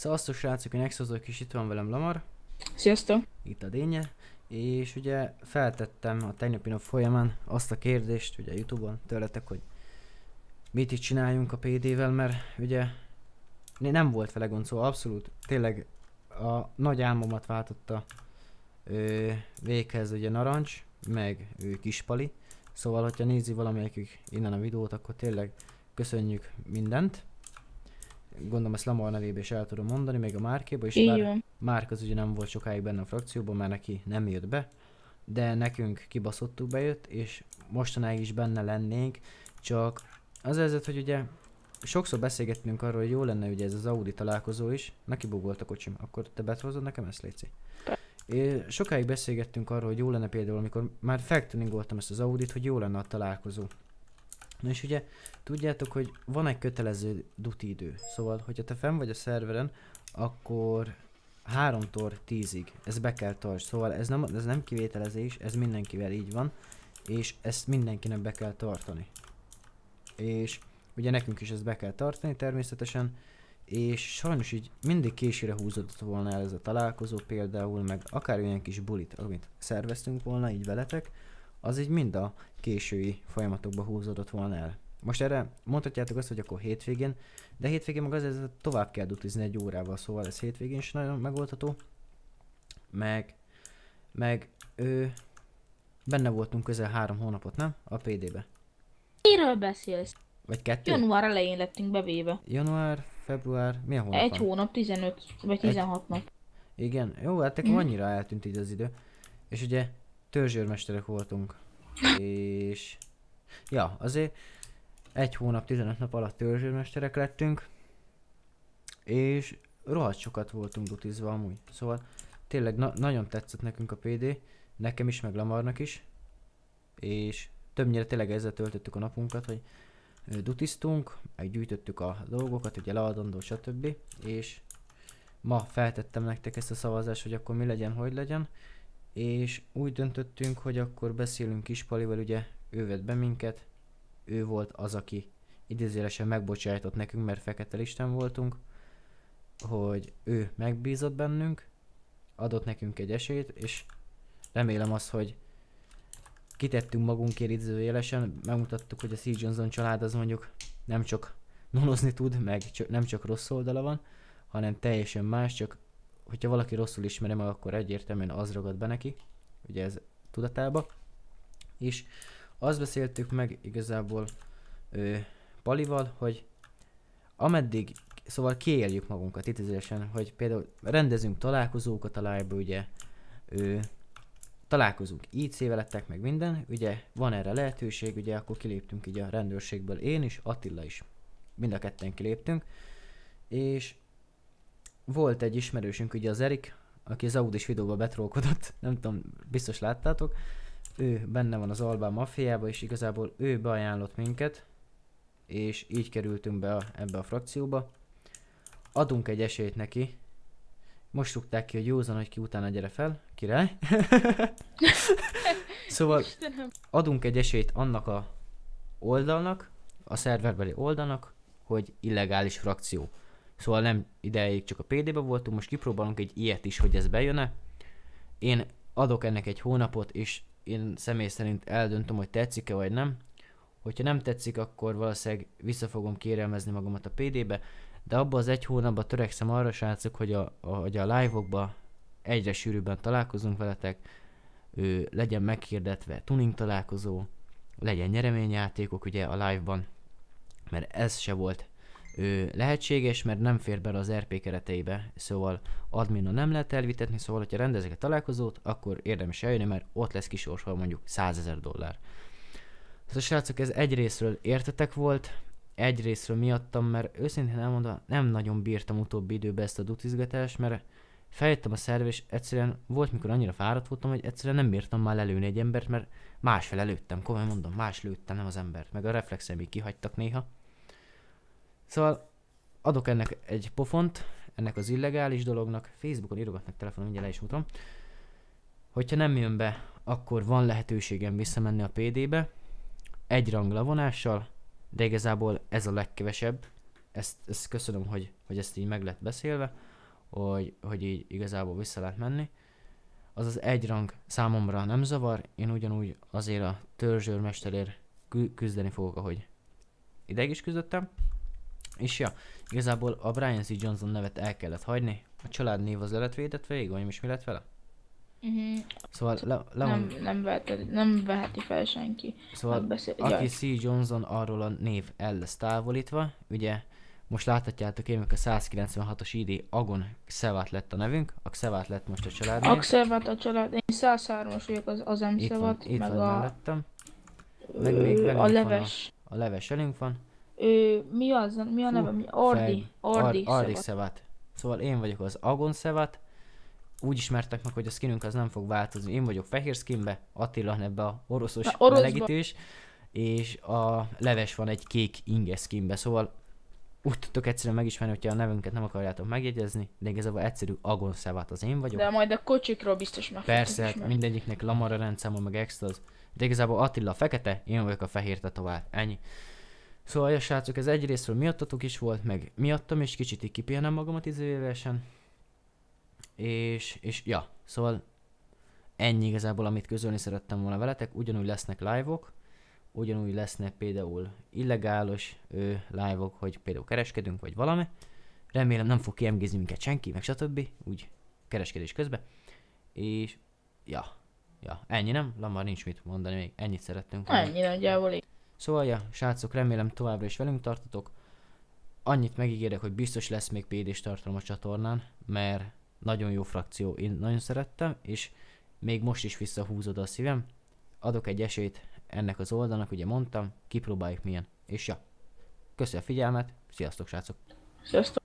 Szevasztok srácok, én Exozok is itt van velem Lamar. Sziasztok! Itt a Dénye. És ugye feltettem a tegnapi nap folyamán azt a kérdést, ugye Youtube-on tőletek, hogy mit is csináljunk a PD-vel, mert ugye nem volt vele gond, szóval abszolút tényleg a nagy álmomat váltotta ö, véghez ugye Narancs, meg ő Kispali. Szóval, hogyha nézi valamelyikük innen a videót, akkor tényleg köszönjük mindent gondolom ezt Lamar nevébe is el tudom mondani, még a Márkéba is, bár Márk az ugye nem volt sokáig benne a frakcióban, mert neki nem jött be, de nekünk kibaszottuk bejött, és mostanáig is benne lennénk, csak az ezért, hogy ugye sokszor beszélgettünk arról, hogy jó lenne ugye ez az Audi találkozó is, neki bugolt a kocsim, akkor te betrozod nekem ezt, Léci? Én sokáig beszélgettünk arról, hogy jó lenne például, amikor már feltuningoltam ezt az Audit, hogy jó lenne a találkozó. Na és ugye tudjátok, hogy van egy kötelező duti idő. Szóval, hogyha te fenn vagy a szerveren, akkor 3-tól 10-ig. Ez be kell tartsd. Szóval ez nem, ez nem kivételezés, ez mindenkivel így van. És ezt mindenkinek be kell tartani. És ugye nekünk is ezt be kell tartani természetesen. És sajnos így mindig késére húzódott volna el ez a találkozó például, meg akár olyan kis bulit, amit szerveztünk volna így veletek az így mind a késői folyamatokba húzódott volna el. Most erre mondhatjátok azt, hogy akkor hétvégén, de hétvégén meg azért tovább kell dutizni egy órával, szóval ez hétvégén is nagyon megoldható. Meg, meg ő, benne voltunk közel három hónapot, nem? A PD-be. Miről beszélsz? Vagy kettő? Január elején lettünk bevéve. Január, február, milyen hónap Egy van? hónap, 15 vagy 16 egy... nap. Igen, jó, hát akkor mhm. annyira eltűnt így az idő. És ugye törzsőrmesterek voltunk. És... Ja, azért egy hónap, 15 nap alatt törzsőrmesterek lettünk. És rohadt sokat voltunk dutizva amúgy. Szóval tényleg na- nagyon tetszett nekünk a PD, nekem is, meg Lamarnak is. És többnyire tényleg ezzel töltöttük a napunkat, hogy dutiztunk, meg gyűjtöttük a dolgokat, ugye leadandó, stb. És ma feltettem nektek ezt a szavazást, hogy akkor mi legyen, hogy legyen és úgy döntöttünk, hogy akkor beszélünk Kispalival, ugye ő vett be minket, ő volt az, aki idézélesen megbocsájtott nekünk, mert fekete listán voltunk, hogy ő megbízott bennünk, adott nekünk egy esélyt, és remélem az, hogy kitettünk magunkért idézőjelesen, megmutattuk, hogy a C. Johnson család az mondjuk nem csak nonozni tud, meg nem csak rossz oldala van, hanem teljesen más, csak hogyha valaki rosszul ismeri meg, akkor egyértelműen az ragad be neki, ugye ez tudatába. És azt beszéltük meg igazából ö, Palival, hogy ameddig, szóval kiéljük magunkat idézősen, hogy például rendezünk találkozókat a live ugye ö, találkozunk így szévelettek meg minden, ugye van erre lehetőség, ugye akkor kiléptünk így a rendőrségből én is, Attila is. Mind a ketten kiléptünk, és volt egy ismerősünk, ugye az Erik, aki az Audis videóba betrókodott, nem tudom, biztos láttátok, ő benne van az Albán maffiába, és igazából ő beajánlott minket, és így kerültünk be a, ebbe a frakcióba. Adunk egy esélyt neki. Most rúgták ki, hogy józan, hogy ki utána gyere fel, király. szóval adunk egy esélyt annak a oldalnak, a szerverbeli oldalnak, hogy illegális frakció. Szóval nem ideig csak a PD-be voltunk, most kipróbálunk egy ilyet is, hogy ez bejön-e. Én adok ennek egy hónapot, és én személy szerint eldöntöm, hogy tetszik-e vagy nem. Hogyha nem tetszik, akkor valószínűleg vissza fogom kérelmezni magamat a PD-be, de abba az egy hónapban törekszem arra, srácok, hogy a, a, hogy a live-okba egyre sűrűbben találkozunk veletek, ő, legyen meghirdetve tuning találkozó, legyen nyereményjátékok ugye a live-ban, mert ez se volt ő lehetséges, mert nem fér bele az RP kereteibe, szóval adminna nem lehet elvitetni, szóval ha rendezek egy találkozót, akkor érdemes eljönni, mert ott lesz kisorsolva mondjuk 100 ezer dollár. Szóval srácok, ez egyrésztről értetek volt, egyrésztről miattam, mert őszintén elmondva nem nagyon bírtam utóbbi időben ezt a dutizgatást, mert feljöttem a szerv, és egyszerűen volt, mikor annyira fáradt voltam, hogy egyszerűen nem bírtam már lelőni egy embert, mert másfél előttem, komolyan mondom, más lőttem, nem az embert, meg a reflexeim így kihagytak néha. Szóval adok ennek egy pofont, ennek az illegális dolognak, Facebookon írogatnak telefonon, mindjárt le is mutatom. Hogyha nem jön be, akkor van lehetőségem visszamenni a PD-be, egy rang levonással, de igazából ez a legkevesebb. Ezt, ezt köszönöm, hogy, hogy ezt így meg lett beszélve, hogy, hogy így igazából vissza lehet menni. Az az egy rang számomra nem zavar, én ugyanúgy azért a törzsőrmesterért küzdeni fogok, ahogy ideig is küzdöttem. És ja, igazából a Brian C. Johnson nevet el kellett hagyni, a család név az le lett védett végig, vagy is mi lett vele? Uh-huh. Szóval le, le nem, nem, vehet, nem veheti fel senki. Szóval hát beszél, aki C. Johnson, arról a név el lesz távolítva, ugye most láthatjátok én, a 196-os ID Agon Xevat lett a nevünk, a Xevat lett most a család. A Xevat a család, én 103 os vagyok az, az M-Xevat, meg van, a... van, Meg még a leves. a, a leves elünk van ő, mi az, mi a neve, mi? Ardi, Ardi, Ar- Ardi Szevat. Szóval én vagyok az Agon Szevat, úgy ismertek meg, hogy a skinünk az nem fog változni. Én vagyok fehér skinbe, Attila ebbe a oroszos Na, melegítős, és a leves van egy kék inge skinbe, szóval úgy tudtok egyszerűen megismerni, hogyha a nevünket nem akarjátok megjegyezni, de igazából egyszerű Agon Szevát az én vagyok. De majd a kocsikról biztos meg Persze, hát mindegyiknek Lamara rendszámol meg extras. De igazából Attila a fekete, én vagyok a fehér tetovált. Ennyi. Szóval, ja, srácok, ez egyrésztről miattatok is volt, meg miattam is kicsit így kipihenem magamat izőjévesen. És, és ja, szóval ennyi igazából, amit közölni szerettem volna veletek. Ugyanúgy lesznek live-ok, ugyanúgy lesznek például illegálos ő live-ok, hogy például kereskedünk, vagy valami. Remélem nem fog kiemgézni minket senki, meg stb. Úgy kereskedés közben. És ja, ja, ennyi nem? Lamar nincs mit mondani még, ennyit szerettünk. Ennyi nagyjából így. Szóval, ja, srácok, remélem továbbra is velünk tartotok. Annyit megígérek, hogy biztos lesz még pd tartalom a csatornán, mert nagyon jó frakció, én nagyon szerettem, és még most is visszahúzod a szívem. Adok egy esélyt ennek az oldalnak, ugye mondtam, kipróbáljuk milyen. És ja, Köszönöm a figyelmet, sziasztok srácok! Sziasztok!